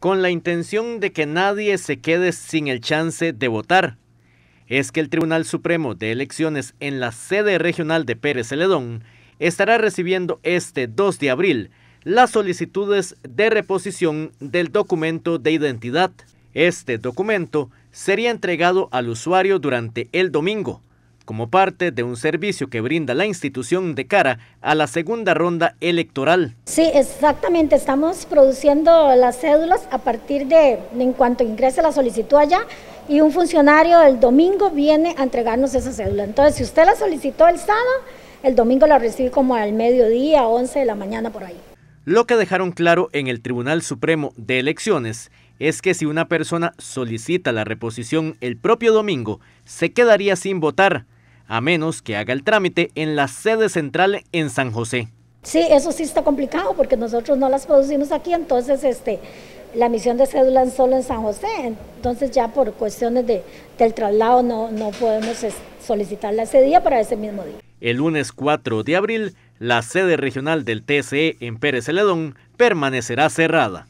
con la intención de que nadie se quede sin el chance de votar. Es que el Tribunal Supremo de Elecciones en la sede regional de Pérez Celedón estará recibiendo este 2 de abril las solicitudes de reposición del documento de identidad. Este documento sería entregado al usuario durante el domingo, como parte de un servicio que brinda la institución de cara a la segunda ronda electoral. Sí, exactamente, estamos produciendo las cédulas a partir de en cuanto ingrese la solicitud allá y un funcionario el domingo viene a entregarnos esa cédula. Entonces, si usted la solicitó el sábado, el domingo la recibe como al mediodía, 11 de la mañana por ahí. Lo que dejaron claro en el Tribunal Supremo de Elecciones es que si una persona solicita la reposición el propio domingo, se quedaría sin votar a menos que haga el trámite en la sede central en San José. Sí, eso sí está complicado porque nosotros no las producimos aquí, entonces este, la misión de cédula es solo en San José, entonces ya por cuestiones de, del traslado no, no podemos solicitarla ese día para ese mismo día. El lunes 4 de abril, la sede regional del TCE en Pérez Celedón permanecerá cerrada.